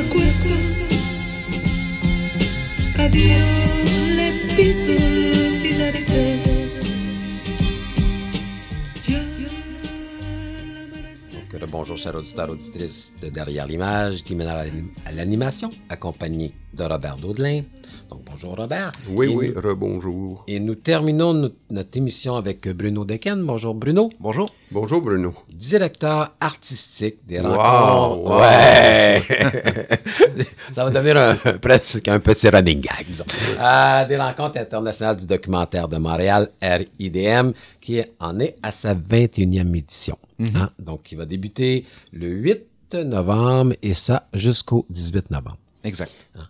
acuestas. Adiós. Cher Chers auditeurs, de Derrière l'image, qui mènera à l'animation, accompagné de Robert Daudelin. Donc, bonjour Robert. Oui, oui, rebonjour. Et nous terminons notre émission avec Bruno Decken. Bonjour Bruno. Bonjour. Bonjour Bruno. Directeur artistique des wow, rencontres. Ouais! ça va devenir un, presque un petit running gag, disons. Euh, des rencontres internationales du documentaire de Montréal, RIDM, qui en est à sa 21e édition. Mm-hmm. Hein. Donc, qui va débuter le 8 novembre et ça jusqu'au 18 novembre. Exact. Hein.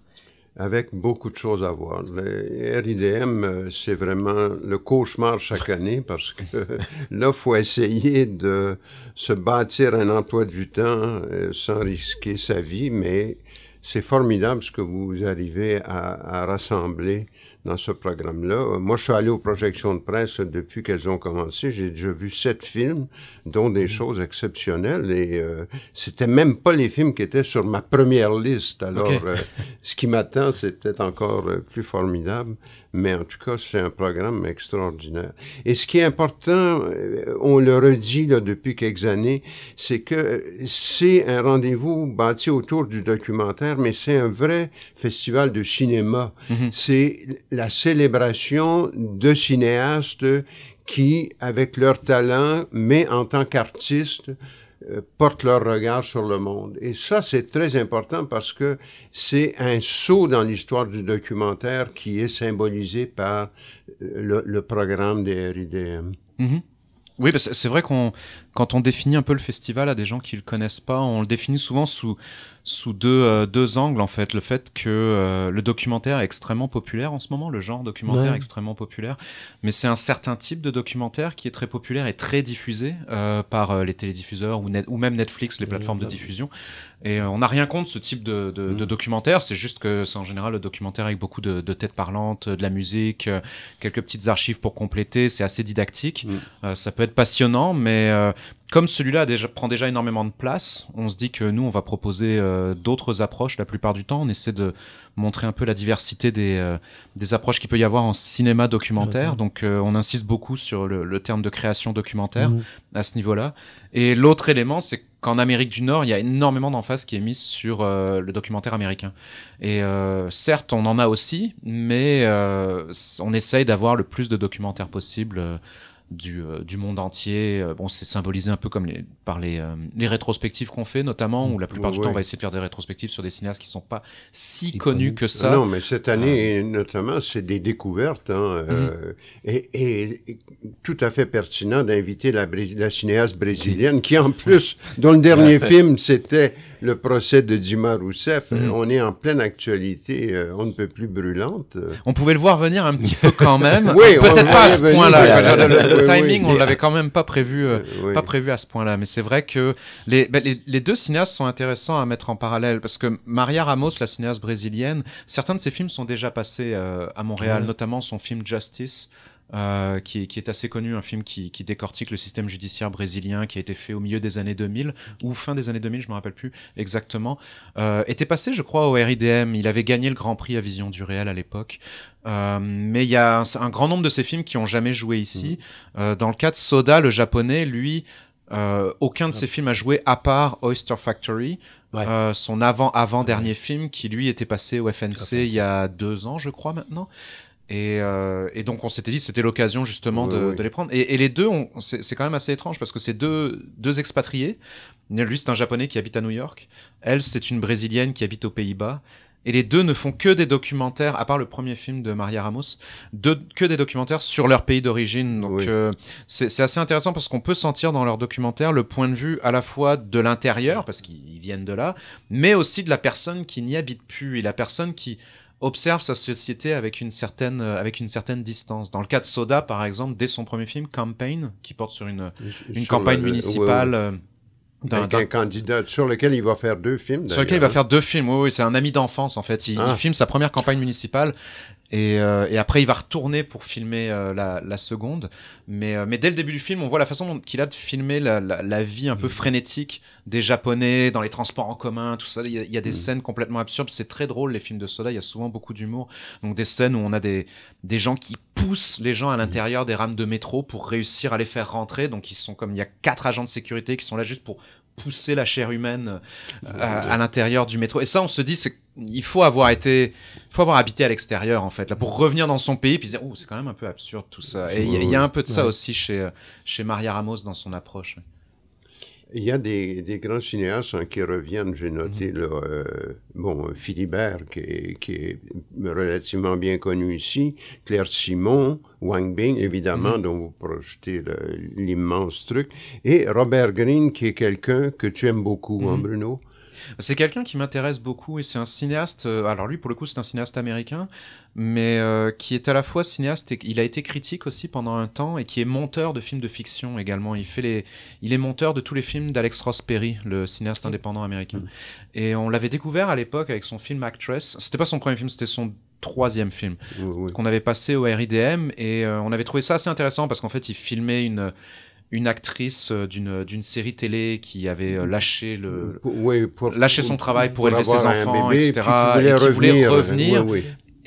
avec beaucoup de choses à voir. RIDM, euh, c'est vraiment le cauchemar chaque année parce que là, faut essayer de se bâtir un emploi du temps euh, sans risquer sa vie, mais c'est formidable ce que vous arrivez à, rassembler dans ce programme-là. Moi, je suis allé aux projections de presse depuis qu'elles ont commencé. J'ai déjà vu sept films, dont des mm. choses exceptionnelles. Et euh, c'était même pas les films qui étaient sur ma première liste. Alors, euh, ce qui m'attend, c'est peut-être encore euh, plus formidable. Mais en tout cas, c'est un programme extraordinaire. Et ce qui est important, euh, on le redit là, depuis quelques années, c'est que c'est un rendez-vous bâti autour du documentaire, mais c'est un vrai festival de cinéma. Mm-hmm. C'est la célébration de cinéastes qui, avec leur talent, mais en tant qu'artistes, euh, portent leur regard sur le monde. Et ça, c'est très important parce que c'est un saut dans l'histoire du documentaire qui est symbolisé par euh, le, programme des RIDM. Mm-hmm. Oui, c'est vrai qu'on quand on définit un peu le festival à des gens qui le connaissent pas, on le définit souvent sous sous deux, euh, deux angles en fait. Le fait que euh, le documentaire est extrêmement populaire en ce moment, le genre documentaire extrêmement populaire, mais c'est un certain type de documentaire qui est très populaire et très diffusé euh, par les télédiffuseurs ou, net, ou même Netflix, les plateformes de diffusion. Et on n'a rien contre ce type de, de, de mm. documentaire, c'est juste que c'est en général le documentaire avec beaucoup de, de têtes parlantes, de la musique, quelques petites archives pour compléter, c'est assez didactique, mm. ça peut être passionnant, mais comme celui-là prend déjà énormément de place, on se dit que nous, on va proposer euh, d'autres approches la plupart du temps. On essaie de montrer un peu la diversité des, euh, approches qu'il peut y avoir en cinéma documentaire. Donc, euh, on insiste beaucoup sur le, terme de création documentaire mhm. à ce niveau-là. Et l'autre élément, c'est qu'en Amérique du Nord, il y a énormément d'emphase qui est mise sur le documentaire américain. Et certes, on en a aussi, mais on essaye d'avoir le plus de documentaires possible du, euh, du monde entier. Euh, bon, c'est symbolisé un peu comme les, par les, euh, rétrospectives qu'on fait, notamment, où la plupart du temps, on va essayer de faire des rétrospectives sur des cinéastes qui ne sont pas si, connus que ça. Non, mais cette année, notamment, c'est des découvertes. Hein, mhm. et, tout à fait pertinent d'inviter la, la, cinéaste brésilienne, qui en plus, dont le dernier film, c'était le procès de Dima Rousseff. Mhm. On est en pleine actualité, on ne peut plus brûlante. On pouvait le voir venir un petit peu quand même. oui, peut-être pas à ce point-là. le timing, on l'avait quand même pas prévu, euh, pas prévu à ce point-là. Mais c'est vrai que ben, les, deux cinéastes sont intéressants à mettre en parallèle parce que Maria Ramos, la cinéaste brésilienne, certains de ses films sont déjà passés euh, à Montréal, notamment son film Justice. Euh, qui, qui, est assez connu, un film qui, qui, décortique le système judiciaire brésilien qui a été fait au milieu des années 2000 ou fin des années 2000, je me rappelle plus exactement, euh, était passé, je crois, au RIDM. Il avait gagné le Grand Prix à Vision du Réel à l'époque. Euh, mais il y a un, grand nombre de ces films qui ont jamais joué ici. Mm. Euh, dans le cas de Soda, le japonais, lui, euh, aucun de ah. ses films a joué à part Oyster Factory. Euh, son avant-avant-dernier film qui lui était passé au FNC, il y a deux ans je crois maintenant et, euh, et, donc on s'était dit c'était l'occasion justement de, de, les prendre. Et, et les deux, c'est quand même assez étrange parce que c'est deux, deux expatriés. Lui c'est un japonais qui habite à New York. Elle c'est une brésilienne qui habite aux Pays-Bas. Et les deux ne font que des documentaires, à part le premier film de Maria Ramos, de, que des documentaires sur leur pays d'origine. Donc euh, c'est assez intéressant parce qu'on peut sentir dans leurs documentaires le point de vue à la fois de l'intérieur, parce qu'ils viennent de là, mais aussi de la personne qui n'y habite plus et la personne qui observe sa société avec une certaine euh, avec une certaine distance. Dans le cas de Soda, par exemple, dès son premier film Campaign, qui porte sur une une euh, campagne municipale. Euh, d'un, candidat sur lequel il va faire deux films. Sur lequel il va faire deux films, oui, oui c'est un ami d'enfance en fait. il, ah. filme sa première campagne municipale et, euh, et, après, il va retourner pour filmer euh, la, la, seconde. Mais, euh, mais dès le début du film, on voit la façon qu'il a de filmer la, la, la vie un peu mm. frénétique des Japonais dans les transports en commun, tout ça. Il y a, des mm. scènes complètement absurdes. C'est très drôle, les films de Soda. Il y a souvent beaucoup d'humour. Donc, des scènes où on a des, des gens qui poussent les gens à mm. l'intérieur des rames de métro pour réussir à les faire rentrer. Donc, ils sont comme, il y a quatre agents de sécurité qui sont là juste pour pousser la chair humaine euh, à, l'intérieur du métro. Et ça, on se dit, c'est il faut avoir été, faut avoir habité à l'extérieur en fait, là pour revenir dans son pays puis oh c'est quand même un peu absurde tout ça. Et il y, a un peu de ça aussi chez euh, chez Maria Ramos dans son approche. Il y a des, grands cinéastes en hein, qui reviennent. J'ai noté mhm. le, euh, bon, Philibert, qui est, qui est, relativement bien connu ici, Claire Simon, Wang Bing, évidemment, mhm. dont vous projetez l'immense truc, et Robert Green qui est quelqu'un que tu aimes beaucoup, hein, mhm. Bruno. C'est quelqu'un qui m'intéresse beaucoup et c'est un cinéaste. Euh, alors lui, pour le coup, c'est un cinéaste américain, mais euh, qui est à la fois cinéaste et il a été critique aussi pendant un temps et qui est monteur de films de fiction également. Il fait les, il est monteur de tous les films d'Alex Ross Perry, le cinéaste indépendant américain. Mm. Et on l'avait découvert à l'époque avec son film Actress. C'était pas son premier film, c'était son troisième film qu'on avait passé au RIDM et euh, on avait trouvé ça assez intéressant parce qu'en fait il filmait une une actrice euh, euh, d'une série télé qui avait euh, lâché le lâché son travail pour, élever ses enfants, etc. Et qui, voulait revenir.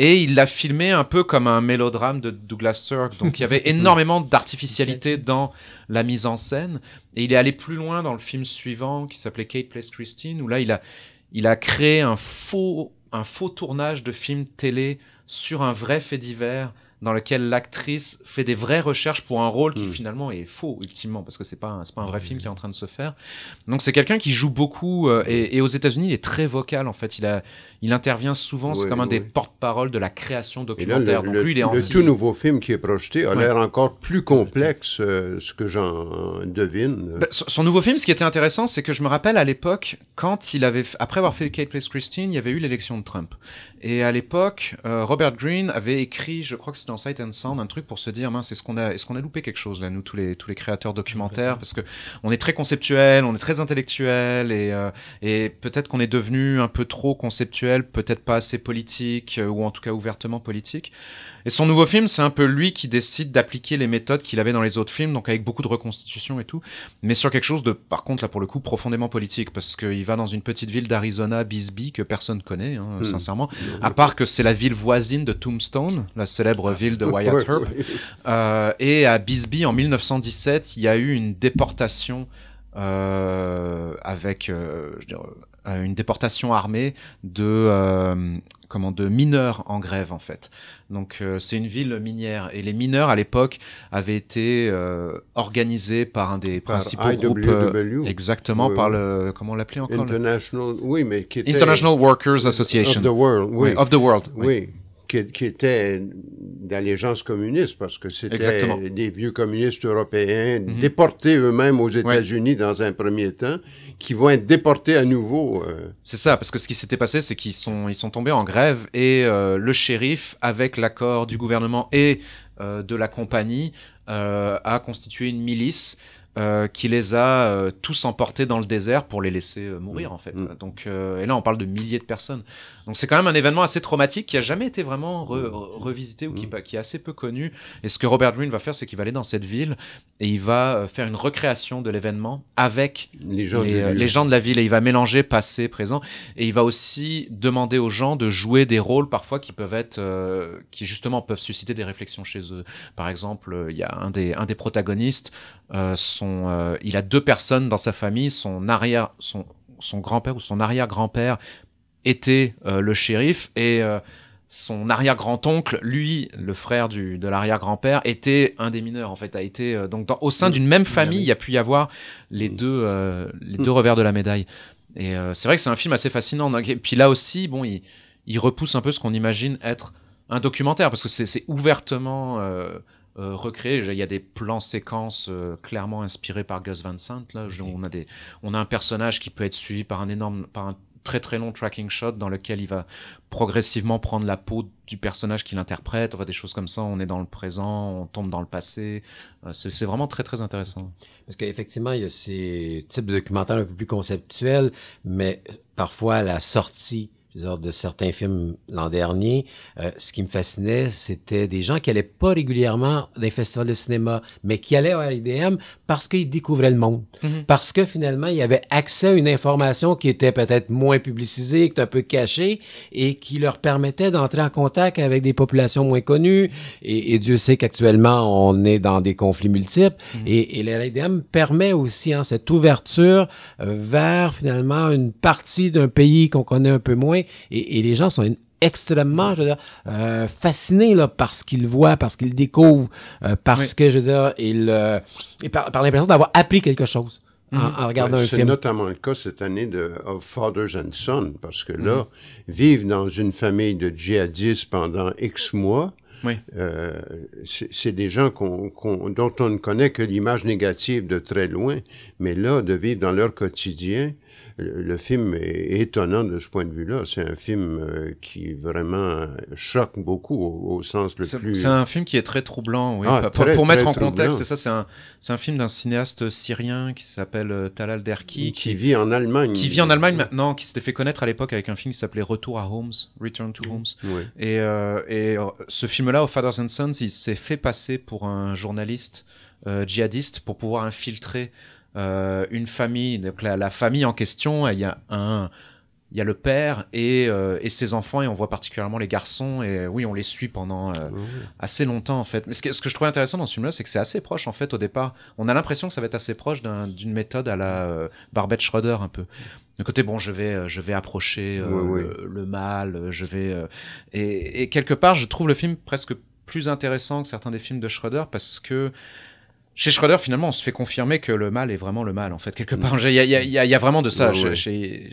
Et il l'a filmé un peu comme un mélodrame de Douglas Sirk. Donc il y avait énormément d'artificialité dans la mise en scène. Et il est allé plus loin dans le film suivant qui s'appelait Kate Place Christine, où là il a, il a créé un faux, un faux tournage de film télé sur un vrai fait divers dans lequel l'actrice fait des vraies recherches pour un rôle qui hmm. finalement est faux ultimement parce que c'est pas c'est pas un vrai hmm. film qui est en train de se faire. Donc c'est quelqu'un qui joue beaucoup euh, et, aux États-Unis il est très vocal en fait. Il a il intervient souvent c'est comme un des porte-parole de la création documentaire. le, Donc lui il est le tout nouveau film qui est projeté a l'air encore plus complexe euh, ce que j'en devine. Bah, son nouveau film ce qui était intéressant c'est que je me rappelle à l'époque quand il avait après avoir fait Kate Place Christine il y avait eu l'élection de Trump et à l'époque euh, Robert Greene avait écrit je crois que dans Sight and Sound un truc pour se dire mince, est-ce qu'on a, est-ce qu'on a loupé quelque chose là, nous tous les tous les créateurs documentaires, parce que on est très conceptuel, on est très intellectuel et euh, et peut-être qu'on est devenu un peu trop conceptuel, peut-être pas assez politique euh, ou en tout cas ouvertement politique. Et son nouveau film, c'est un peu lui qui décide d'appliquer les méthodes qu'il avait dans les autres films, donc avec beaucoup de reconstitution et tout, mais sur quelque chose de, par contre, là pour le coup, profondément politique, parce qu'il va dans une petite ville d'Arizona, Bisbee, que personne connaît, hein, hmm. sincèrement, mmh. à part que c'est la ville voisine de Tombstone, la célèbre ah ville de Wyatt euh, et à Bisbee, en 1917, il y a eu une déportation euh, avec euh, une déportation armée de comment de mineurs en grève en fait. Donc c'est une ville minière et les mineurs à l'époque avaient été organisés par un des principaux groupes exactement par le comment on l'appelait encore International oui mais International Workers Association of the World of the World oui, qui, était d'allégeance communiste, parce que c'était des vieux communistes européens, mhm. déportés eux-mêmes aux États-Unis dans un premier temps, qui vont être déportés à nouveau. Euh. C'est ça, parce que ce qui s'était passé, c'est qu'ils sont, ils sont tombés en grève, et euh, le shérif, avec l'accord du gouvernement et euh, de la compagnie, a constitué une milice euh, qui les a euh, tous emportés dans le désert pour les laisser euh, mourir mm. en fait. Mm. Donc et là on parle de milliers de personnes. Donc c'est quand même un événement assez traumatique qui a jamais été vraiment mm. revisité ou qui, est assez peu connu. Et ce que Robert Greene va faire, c'est qu'il va aller dans cette ville et il va faire une recréation de l'événement avec les gens, gens, de la ville et il va mélanger passé, présent et il va aussi demander aux gens de jouer des rôles parfois qui peuvent être qui justement peuvent susciter des réflexions chez eux. Par exemple, il y a un des un des protagonistes euh, son, euh, il a deux personnes dans sa famille, son arrière, son, son grand-père ou son arrière-grand-père était euh, le shérif et son arrière-grand-oncle, lui, le frère du, de l'arrière-grand-père, était un des mineurs en fait, a été donc au sein d'une même famille, il y a pu y avoir les mmh. deux les mmh. deux revers de la médaille. Et c'est vrai que c'est un film assez fascinant. Et puis là aussi, bon, il, il repousse un peu ce qu'on imagine être un documentaire parce que c'est ouvertement euh, recréer Il y a des plans séquences euh, clairement inspirés par Gus Van Sant. Là, on a des, on a un personnage qui peut être suivi par un énorme, par un très très long tracking shot dans lequel il va progressivement prendre la peau du personnage qu'il interprète, On voit des choses comme ça, on est dans le présent, on tombe dans le passé, euh, c'est vraiment très très intéressant. Parce qu'effectivement, il y a ces types de documentaires un peu plus conceptuels, mais parfois la sortie de certains films l'an dernier, euh, ce qui me fascinait, c'était des gens qui allaient pas régulièrement dans les festivals de cinéma, mais qui allaient au RIDM parce qu'ils découvraient le monde. Mhm. Parce que finalement, ils avaient accès à une information qui était peut-être moins publicisée, qui était un peu cachée, et qui leur permettait d'entrer en contact avec des populations moins connues. Et, Dieu sait qu'actuellement, on est dans des conflits multiples. Mhm. Et, et RIDM permet aussi hein, cette ouverture euh, vers finalement une partie d'un pays qu'on connaît un peu moins et, les gens sont extrêmement euh, fascinés là, par ce qu'ils voient, par ce qu'ils découvrent, euh, parce que, je veux euh, et par, l'impression d'avoir appris quelque chose. En, mhm. regardant un film. C'est notamment le cas cette année de Fathers and Sons, parce que là, vivent mhm. vivre dans une famille de djihadistes pendant X mois, oui. c'est des gens dont on ne connaît que l'image négative de très loin, mais là, de vivre dans leur quotidien, le, film est étonnant de ce point de vue-là. C'est un film euh, qui vraiment euh, choque beaucoup au, sens le plus. C'est un film qui est très troublant. Oui. Ah, pour, mettre en contexte, c'est ça. C'est un, film d'un cinéaste syrien qui s'appelle euh, Talal Derki, qui, vit en Allemagne. Qui vit en Allemagne maintenant, qui s'était fait connaître à l'époque avec un film qui s'appelait Retour à Homes, Return to Homes. Et, et ce film-là, au Fathers and Sons, il s'est fait passer pour un journaliste djihadiste pour pouvoir infiltrer euh, une famille, donc la, famille en question, il y a un, il y a le père et, euh, et, ses enfants et on voit particulièrement les garçons et oui on les suit pendant euh, assez longtemps en fait mais ce que, je trouvais intéressant dans ce film là c'est que c'est assez proche en fait au départ on a l'impression que ça va être assez proche d'une méthode à la Barbette Schroeder un peu de côté bon je vais je vais approcher Le, mal je vais et, et, quelque part je trouve le film presque plus intéressant que certains des films de Schroeder parce que chez Schroeder, finalement, on se fait confirmer que le mal est vraiment le mal, en fait. Quelque mm. part, il y, a vraiment de ça. Chez, chez,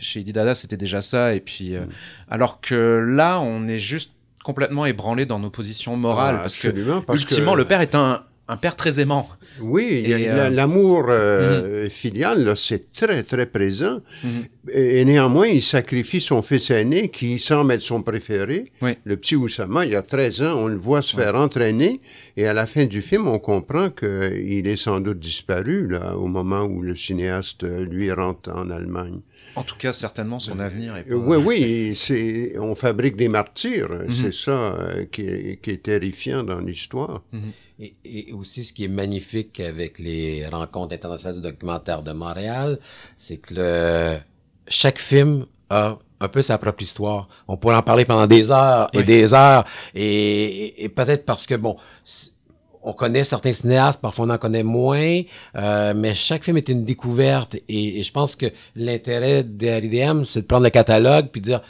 c'était déjà ça. Et puis, euh, mm. alors que là, on est juste complètement ébranlé dans nos positions morales. Ah, parce que, ultimement, le père est un, un père très aimant. Oui, euh, l'amour euh, mhm. filial, c'est très, très présent. Mhm. Et, néanmoins, il sacrifie son fils aîné, qui semble être son préféré. Le petit Oussama, il y a 13 ans, on le voit se faire entraîner. Et à la fin du film, on comprend qu'il est sans doute disparu, là, au moment où le cinéaste, lui, rentre en Allemagne. En tout cas, certainement, son avenir est pas... Oui, oui, on fabrique des martyrs. Mhm. C'est ça euh, qui qui est, terrifiant dans l'histoire. Et, aussi, ce qui est magnifique avec les rencontres internationales du documentaire de Montréal, c'est que le, chaque film a un peu sa propre histoire. On pourrait en parler pendant des heures et des heures. Et, peut-être parce que, bon, on connaît certains cinéastes, parfois on en connaît moins, euh, mais chaque film est une découverte. Et, je pense que l'intérêt des c'est de prendre le catalogue puis de dire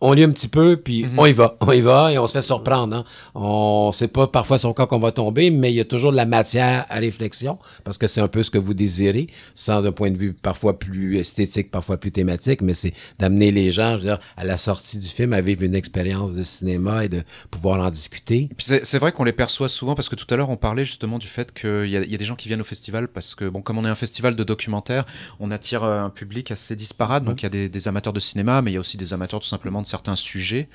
on lit un petit peu, puis mhm. on y va, on y va, et on se fait surprendre. Hein? On sait pas parfois sur quoi qu'on va tomber, mais il y a toujours de la matière à réflexion, parce que c'est un peu ce que vous désirez, sans un point de vue parfois plus esthétique, parfois plus thématique, mais c'est d'amener les gens, dire, à la sortie du film, à vivre une expérience de cinéma et de pouvoir en discuter. C'est vrai qu'on les perçoit souvent, parce que tout à l'heure, on parlait justement du fait qu'il y, a des gens qui viennent au festival, parce que, bon, comme on est un festival de documentaires, on attire un public assez disparate, donc il y a des, des amateurs de cinéma, mais il y a aussi des amateurs tout simplement de certains sujets.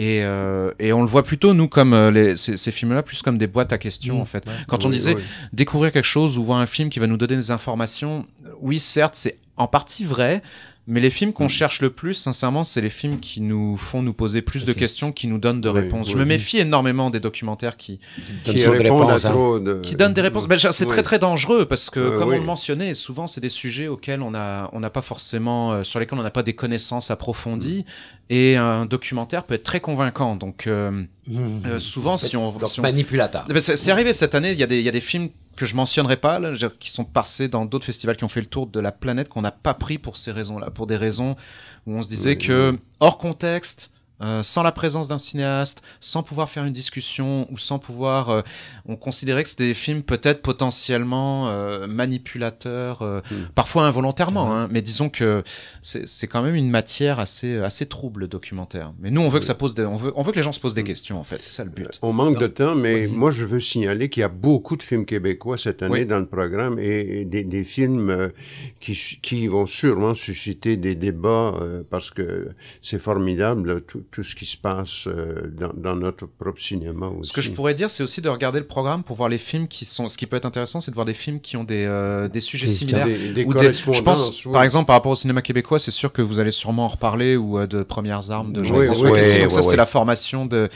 Euh, et, on le voit plutôt, nous, comme euh, ces, films-là, plus comme des boîtes à questions, mmh. en fait. Quand on disait découvrir quelque chose ou voir un film qui va nous donner des informations, oui, certes, c'est en partie vrai, mais les films qu'on mm. cherche le plus, sincèrement, c'est les films qui nous font nous poser plus de questions, qui nous donnent de réponses. Je me méfie énormément des documentaires qui, qui, répondent, à trop de... qui donnent des mm. réponses. Ben, c'est très très dangereux parce que, euh, comme on le mentionnait, souvent c'est des sujets auxquels on a on n'a pas forcément, euh, sur lesquels on n'a pas des connaissances approfondies. Mm. Et un documentaire peut être très convaincant. Donc euh, souvent, si on, donc, si on... Eh ben, c'est arrivé cette année. Il y il y a des films que je mentionnerai pas, là, qui sont passés dans d'autres festivals qui ont fait le tour de la planète qu'on n'a pas pris pour ces raisons-là, pour des raisons où on se disait que hors contexte, euh, sans la présence d'un cinéaste, sans pouvoir faire une discussion ou sans pouvoir, euh, on considérait que c'était des films peut-être potentiellement euh, manipulateurs, hmm. parfois involontairement. Hein, mais disons que c'est quand même une matière assez assez trouble documentaire. Mais nous, on veut que ça pose, des, on veut on veut que les gens se posent des hmm. questions en fait. C'est ça le but. On manque de temps, mais moi je veux signaler qu'il y a beaucoup de films québécois cette année dans le programme et, des, des, films qui qui vont sûrement susciter des débats parce que c'est formidable. Tout, tout ce qui se passe euh, dans, dans, notre propre cinéma aussi. Ce que je pourrais dire, c'est aussi de regarder le programme pour voir les films qui sont. Ce qui peut être intéressant, c'est de voir des films qui ont des, euh, des sujets similaires. ou des, je pense, par exemple, par rapport au cinéma québécois, c'est sûr que vous allez sûrement en reparler ou euh, de Premières Armes de Jean-François Donc ça, c'est la formation de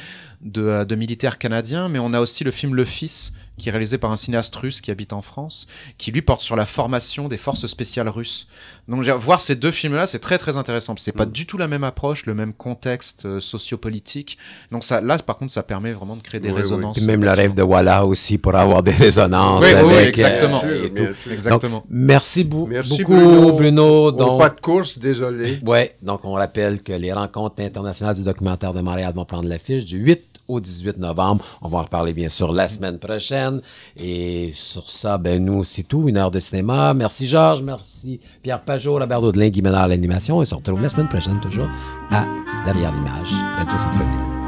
euh, de, militaires canadiens, mais on a aussi le film Le Fils, qui est réalisé par un cinéaste russe qui habite en France, qui lui porte sur la formation des forces spéciales russes. Donc voir ces deux films-là, c'est très très intéressant. C'est pas mm. du tout la même approche, le même contexte euh, sociopolitique. Donc ça, là, par contre, ça permet vraiment de créer des résonances. même le rêve de Walla aussi pour ah. avoir des résonances. avec, oui euh, exactement. Donc, merci, beaucoup, Bruno. donc... Pas de course, désolé. Ouais, donc on rappelle que les rencontres internationales du documentaire de Montréal vont prendre l'affiche du 8 au 18 novembre. On va en reparler bien sûr la semaine prochaine. Et sur ça, ben nous, c'est tout. Une heure de cinéma. Merci Georges, merci Pierre Pajot, Robert Daudelin, Guy Ménard à l'animation. Et on se retrouve la semaine prochaine toujours à Derrière l'image, Radio Centre-Ville.